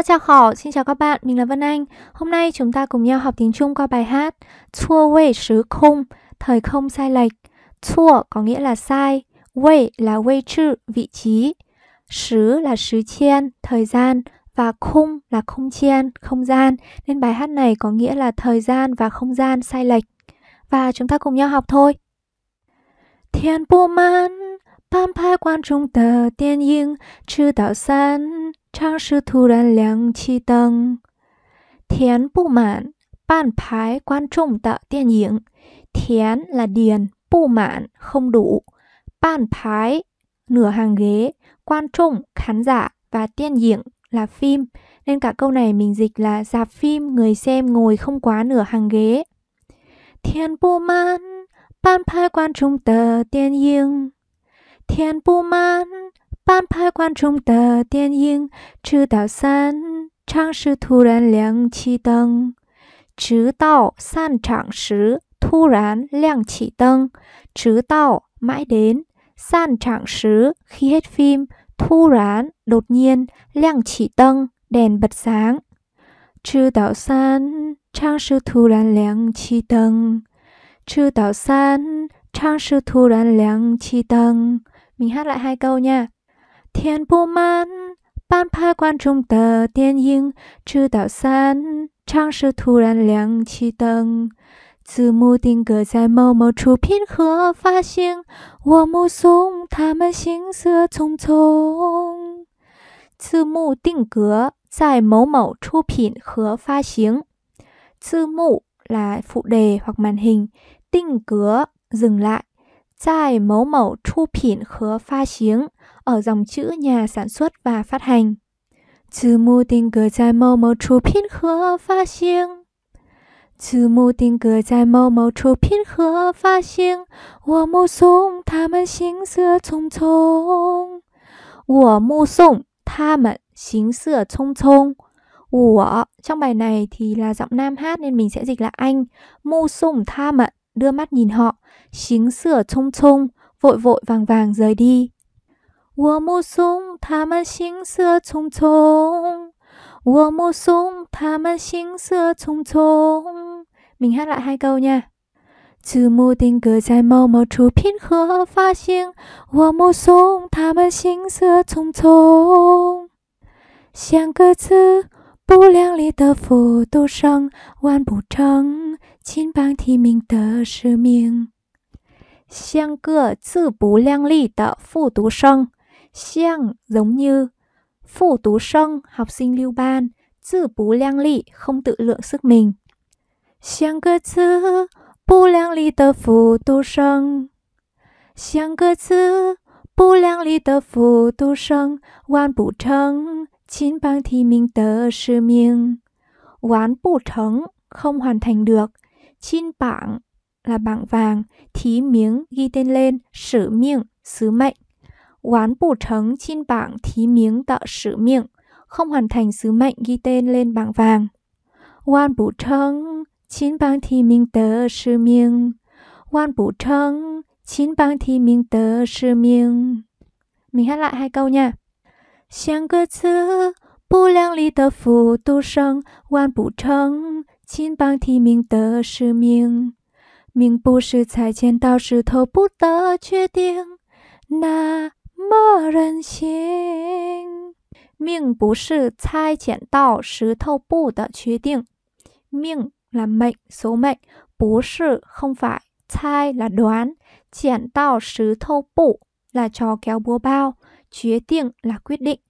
Ta chào khỏ, xin chào các bạn, mình là Vân Anh. Hôm nay chúng ta cùng nhau học tiếng Trung qua bài hát Chua Wei Sứ Không, Thời Không Sai Lệch. Chua có nghĩa là sai, Wei là Wei Chư, vị trí, Sứ là Sứ Chiên, thời gian, và khung là không chiên, không gian. Nên bài hát này có nghĩa là thời gian và không gian sai lệch. Và chúng ta cùng nhau học thôi. Thiên bu man, ban pai quan trung tờ tiên yên, chư đạo san, trang sư thu đàn lăng chi tăng. Thiến bù mạn, bàn phái quan trọng tạo tiền yến. Thiến là điền, bù mạn, không đủ. Bàn phái, nửa hàng ghế, quan trọng, khán giả và tiên diện là phim. Nên cả câu này mình dịch là dạp phim người xem ngồi không quá nửa hàng ghế. Thiên bù mạn, bàn phái quan trọng tạo tiền yến. Thiên bù mạn, 班拍观众的电影，直到散场时突然亮起灯，直到散场时突然亮起灯，直到 mãi đến san trạng sứ khi hết phim thu rán đột nhiên 亮 chỉ tân đèn bật sáng trừ tạo san trang sư thu rán 亮 chỉ tân trừ tạo san trang sư thu rán 亮 chỉ tân mình hát lại hai câu nha 填不满半排观众的电影，直到散场时突然亮起灯，字幕定格在某某出品和发行。我目送他们行色匆匆。字幕定格在某某出品和发行。字幕来副题或慢行，定格，dừng lại，在某某出品和发行。ở dòng chữ nhà sản xuất và phát hành. Từ mù tình cờ dài màu màu chú pin khứa phát sinh. Từ mù tình cờ dài màu màu chú pin khứa phát sinh. Wo mù sung, ta mần xinh sơ chung chung. Ủa, mù sung, ta mần xinh sơ chung chung. Wo, trong bài này thì là giọng nam hát nên mình sẽ dịch là anh. Mù sung tha mận, đưa mắt nhìn họ. Xính sửa trông trông, vội vội vàng vàng rời đi. 我目送他们行色匆匆，我目送他们行色匆匆。明喊来还够呢。字幕定格在某某出品和发行。我目送他们行色匆匆，像个自不量力的复读生，完不成金榜题名的使命。像个自不量力的复读生。xiang giống như, phụ tú sân học sinh lưu ban, tự bú liang lị không tự lượng sức mình. Xiang cơ chữ bú liang lị tờ phụ tú sân. Xiang cơ chữ bú liang lị tờ phụ tú sân, hoàn bù thân, chín bằng thì mình tờ sư miêng. hoàn bù thắng không hoàn thành được, chín bảng là bảng vàng, thí miếng ghi tên lên, sử miệng, sứ mệnh. 完不成，金榜题名的使命；不完成，金榜题名的使命。明天来还够呢。像个字，不量力的复读生，完不成，金榜题名的使命。命不是踩千刀石头，布的决定。那。xin, 没人信。命不是猜剪刀石头布的决定，命 là mệnh, số mệnh, bố sự không phải, 猜 là đoán, triển tao sứ thâu bụ là trò kéo búa bao, quyết định là quyết định,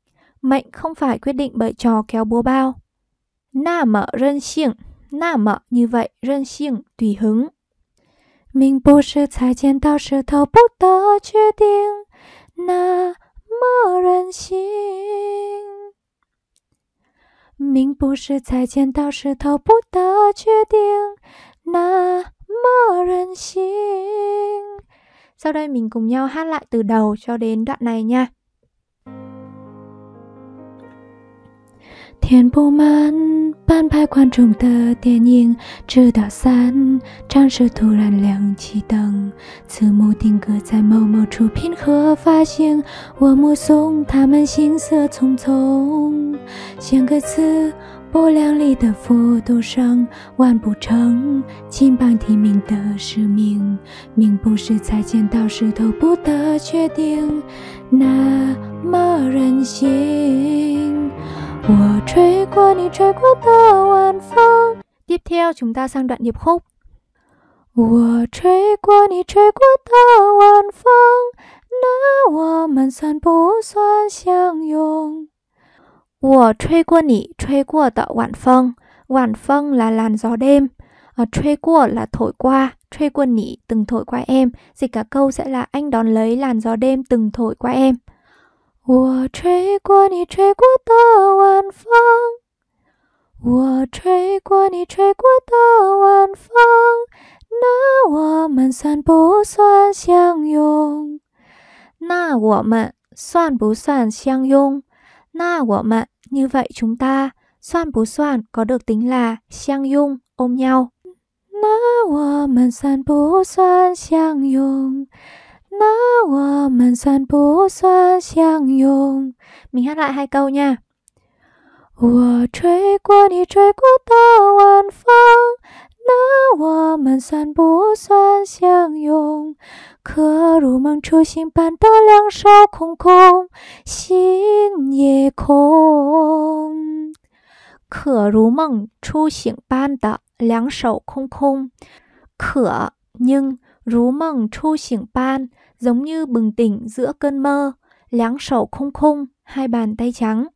mệnh không phải quyết định bởi trò kéo búa bao. Na mở rân xin, na mở như vậy, rân xin tùy hứng. Mình bố sự 猜 triển tao sứ thâu bụ tớ quyết định. 那么任性。命不是才见到是头部的决定，那么任性。Sau đây mình cùng nhau hát lại từ đầu cho đến đoạn này nha. 填不满半排观众的电影，直到散场时突然亮起灯，字幕定格在某某出品和发行，我目送他们行色匆匆。像个词不量力的复读生，完不成金榜题名的使命，命不是踩剪到石头不得确定，那么任性。Mùa Tiếp theo chúng ta sang đoạn điệp khúc Mùa trôi là làn gió đêm ờ, là thổi qua từng thổi qua em cả câu sẽ là anh đón lấy làn gió đêm từng thổi qua em 我吹过你吹过的晚风，我吹过你吹过的晚风。那我们算不算相拥？那我们算不算相拥？那我们 như vậy chúng ta 不算 có được tính là x a n g n g ôm nhau. 那我们算不算相拥？那我们算不算相拥？明天来还歌呢。我吹过你吹过的晚风，那我们算不算相拥？可如梦初醒般的两手空空，心也空。可如梦初醒般的两手空空，可宁如梦初醒般 giống như bừng tỉnh giữa cơn mơ, láng sổ khung khung, hai bàn tay trắng.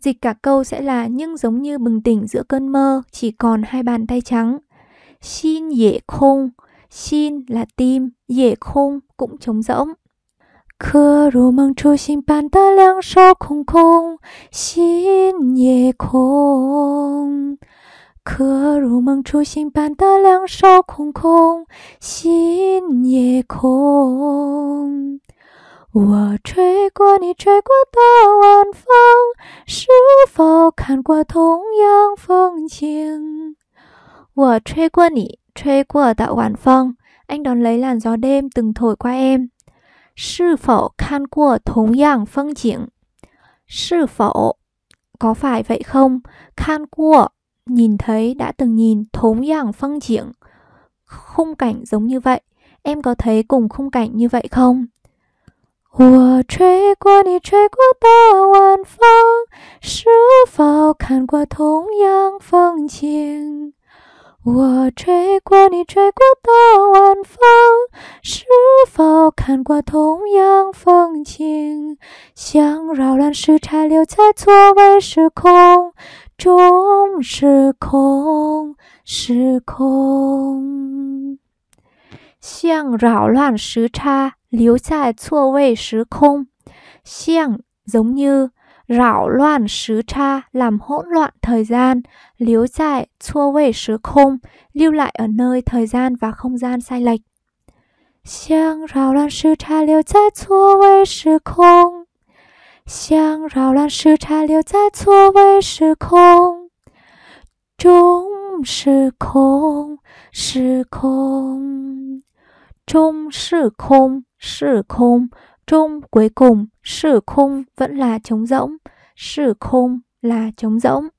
Dịch cả câu sẽ là nhưng giống như bừng tỉnh giữa cơn mơ, chỉ còn hai bàn tay trắng. Xin dễ khung, xin là tim, dễ khung cũng trống rỗng. Khơ rù măng chu xin bàn ta láng sổ khung khung, xin dễ khung. 可如梦初醒般的两手空空，心也空。我吹过你吹过的晚风，是否看过同样风景？我吹过你吹过的晚风，安 n h 那夜风，吹过我。是否看过同样风景？是否？有否？有否？有否？否？否？nhìn thấy đã từng nhìn thốn giảng phân triển khung cảnh giống như vậy em có thấy cùng khung cảnh như vậy không 我吹过你吹过的晚风，是否看过同样风景？我吹过你吹过的晚风，是否看过同样风景？像扰乱时差留在错位时空。是空，是空。像扰乱时差，留在错位时空。像，g i n g 扰乱时差，l à 乱 hỗn g 留在错位时空，留 ư ở nơi thời gian và không gian sai lệch。像扰乱时差，留在错位时空。像扰乱时差，留在错位时空中，时空，时空，中，时空，时空，中，归终，时空，还是空，时空是空，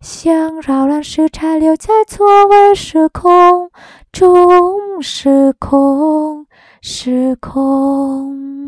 想扰乱时差，留在错位时空中，时空，时空。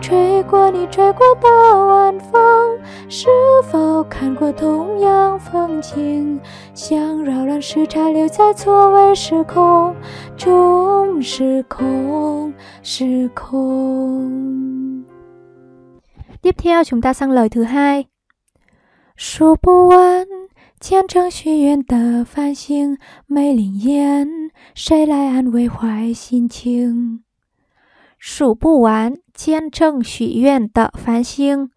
吹吹过过过你的晚风，风是否看同样景？像扰乱时时差留在错位空空，sang lời thứ hai。数不完虔诚许愿的繁星，没灵验，谁来安慰坏心情？数不完千 trân 许愿 tợ phán siêng.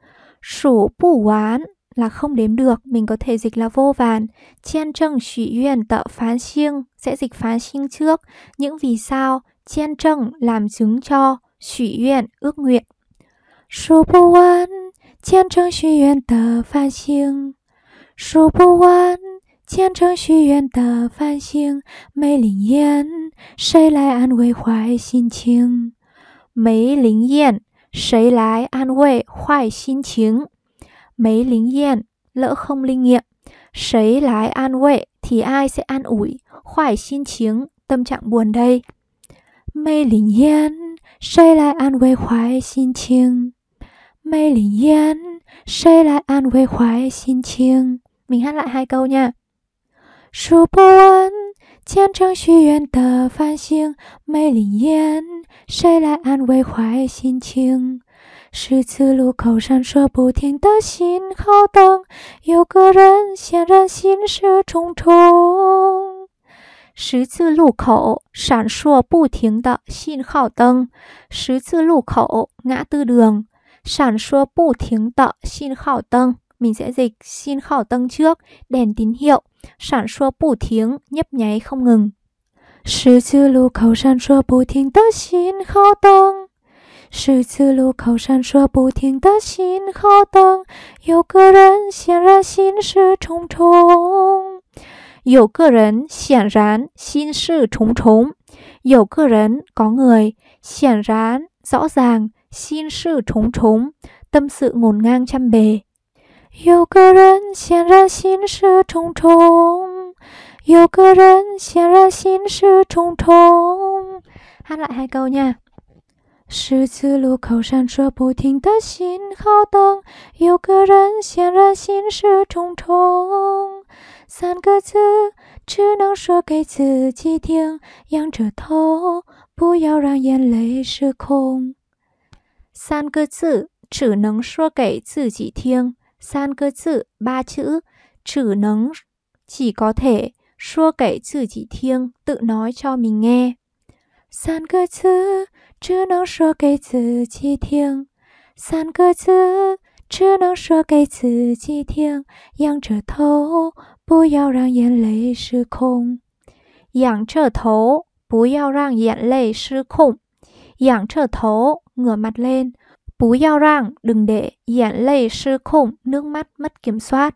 数不完 là không đếm được, mình có thể dịch là vô vàn. Chen trân xỉ yuen tợ phán siêng sẽ dịch phán siêng trước. Những vì sao, chen trân làm chứng cho xỉ yuen ước nguyện. Số bù an, chen trân xỉ yuen tờ phán siêng. Số bù an, chen trân xỉ yuen tờ phán siêng. Mây lĩnh yên, xây lại an quê hoài xin chiêng. Mấy 梅林燕，谁来安慰坏心情？梅林燕 lỡ không linh nghiệm. Sấy lái an huệ thì ai sẽ an ủi, khoải xin chiếng, tâm trạng buồn đây. Mấy lĩnh yên, sấy lái an huệ khoải xin chiêng. Mây lĩnh yên, sấy lái an huệ khoải xin chiêng. Mình hát lại hai câu nha. Sư bố ân, yên, 谁来安慰坏心情？十字路口闪烁不停的信号灯，有个人显然心事重重。十字路口闪烁不停的信号灯，十字路口 ngã tư đường, sáng suốt bù th tiếng tơ xin khảo tầng mình sẽ dịch xin khảo tầng trước đèn tín hiệu sáng suốt bù th tiếng nhấp nháy không ngừng。十字路口闪烁不停的信号灯，十字路口闪烁不停的信号灯。有个人显然心事重重，有个人显然心事重重。有个人讲爱显然，早上心事重重，但是我 sự n 有个人显然心事重重。有个人显然心事重重。哈喽，海狗娘。十字路口闪烁不停的信号灯。有个人显然心事重重。三个字只能说给自己听。仰着头，不要让眼泪失控。三个字只能说给自己听。三个字，三字，只能，只，有，可，说给自己听，tự nói cho mình nghe. San cơ chứ, chứ nó 说给自己听。San cơ chứ, chứ nó 说给自己听。仰着头，不要让眼泪失控。仰着头，不要让眼泪失控。仰 trở thấu, ngửa mặt lên. Bú giao rằng đừng để 眼泪失控, nước mắt mất kiểm soát.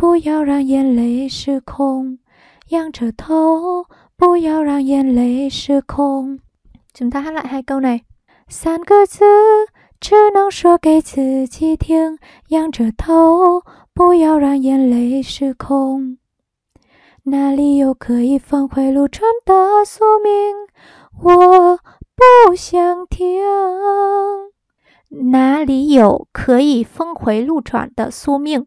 不要让眼泪失控，仰着头。不要让眼泪失控。怎么家喊来还够呢？三个字，只能说给自己听。仰着头，不要让眼泪失控。哪里有可以峰回路转的宿命？我不想听。哪里有可以峰回路转的宿命？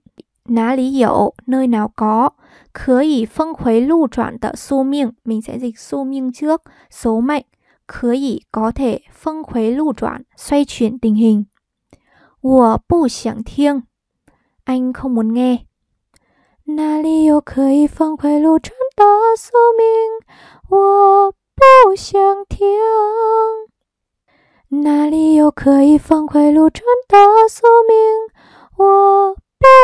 哪里有 nơi nào có 可以峰回路转的宿命 mình sẽ dịch 宿命 trước số mệnh 可以 có thể phong khuấy lưu 转 xoay chuyển tình hình. Wo bu xiang thiêng. Anh không muốn nghe. Na li yo khởi phong khuấy lưu chuyển ta số mình. Wo bu xiang thiêng. Na li yo khởi phong khuấy lưu chuyển ta số mình. Wo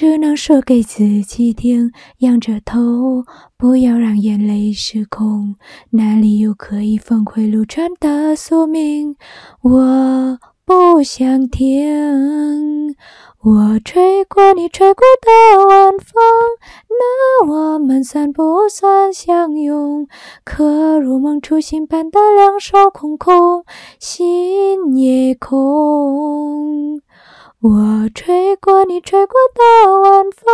只能说给自己听，仰着头，不要让眼泪失控。哪里有可以峰回路转的宿命？我不想听。我吹过你吹过的晚风，那我们算不算相拥？可如梦初醒般的两手空空，心也空。我吹过你吹过的晚风，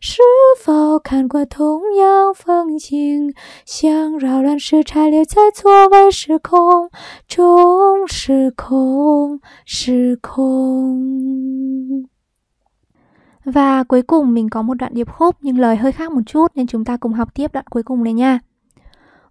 是否看过同样风景？想扰乱时差，留在错位时空中，时空，时空。和最后，我们有一段节合，但是词有点不同，所以大家一起学习最后一段。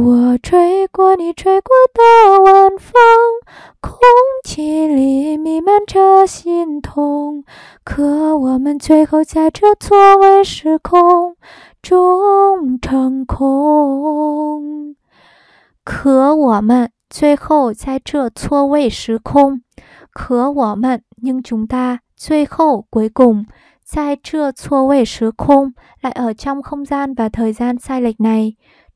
我吹过你吹过的晚风，空气里弥漫着心痛。可我们最后在这错位时空中成空。可我们最后在这错位时空。可我们，英雄中最后归功。在这错位时空，lại ở trong không gian và thời gian sai lệch này。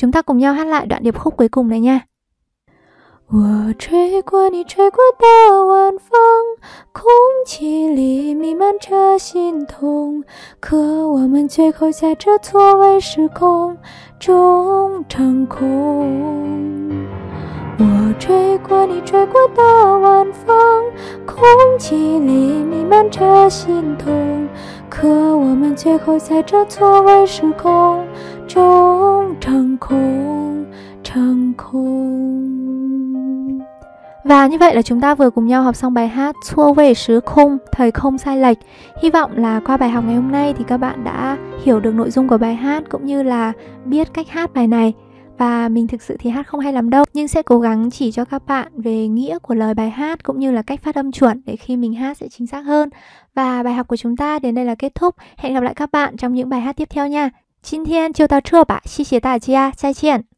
Chúng ta cùng nhau hát lại đoạn điệp khúc cuối cùng này nha. 我吹过你，吹过的晚风，空气里弥漫着心痛。可我们最后在这错位时空中成空。我吹过你，吹过的晚风，空气里弥漫着心痛。可我们最后在这错位时空中。Và như vậy là chúng ta vừa cùng nhau học xong bài hát Xua về sứ khung, thời không sai lệch. Hy vọng là qua bài học ngày hôm nay thì các bạn đã hiểu được nội dung của bài hát cũng như là biết cách hát bài này. Và mình thực sự thì hát không hay lắm đâu Nhưng sẽ cố gắng chỉ cho các bạn về nghĩa của lời bài hát Cũng như là cách phát âm chuẩn để khi mình hát sẽ chính xác hơn Và bài học của chúng ta đến đây là kết thúc Hẹn gặp lại các bạn trong những bài hát tiếp theo nha 今天就到这吧，谢谢大家，再见。